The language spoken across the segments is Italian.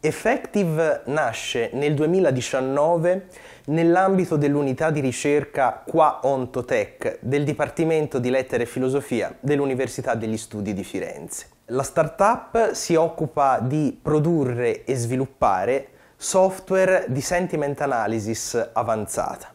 Effective nasce nel 2019 nell'ambito dell'unità di ricerca Qua Ontotech del Dipartimento di Lettere e Filosofia dell'Università degli Studi di Firenze. La startup si occupa di produrre e sviluppare software di sentiment analysis avanzata.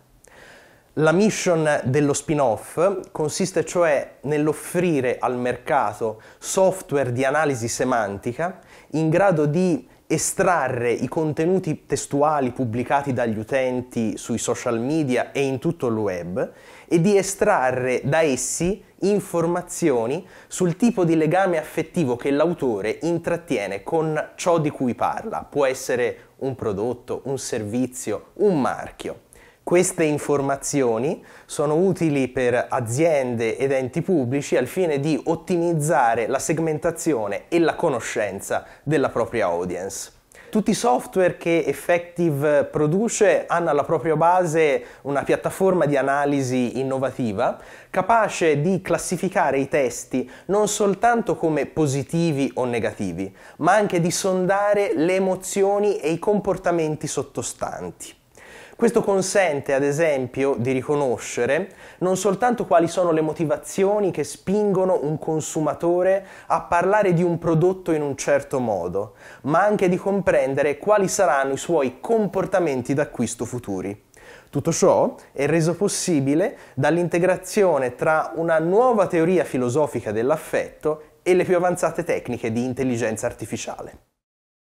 La mission dello spin-off consiste cioè nell'offrire al mercato software di analisi semantica in grado di estrarre i contenuti testuali pubblicati dagli utenti sui social media e in tutto il web e di estrarre da essi informazioni sul tipo di legame affettivo che l'autore intrattiene con ciò di cui parla. Può essere un prodotto, un servizio, un marchio. Queste informazioni sono utili per aziende ed enti pubblici al fine di ottimizzare la segmentazione e la conoscenza della propria audience. Tutti i software che Effective produce hanno alla propria base una piattaforma di analisi innovativa capace di classificare i testi non soltanto come positivi o negativi, ma anche di sondare le emozioni e i comportamenti sottostanti. Questo consente, ad esempio, di riconoscere non soltanto quali sono le motivazioni che spingono un consumatore a parlare di un prodotto in un certo modo, ma anche di comprendere quali saranno i suoi comportamenti d'acquisto futuri. Tutto ciò è reso possibile dall'integrazione tra una nuova teoria filosofica dell'affetto e le più avanzate tecniche di intelligenza artificiale.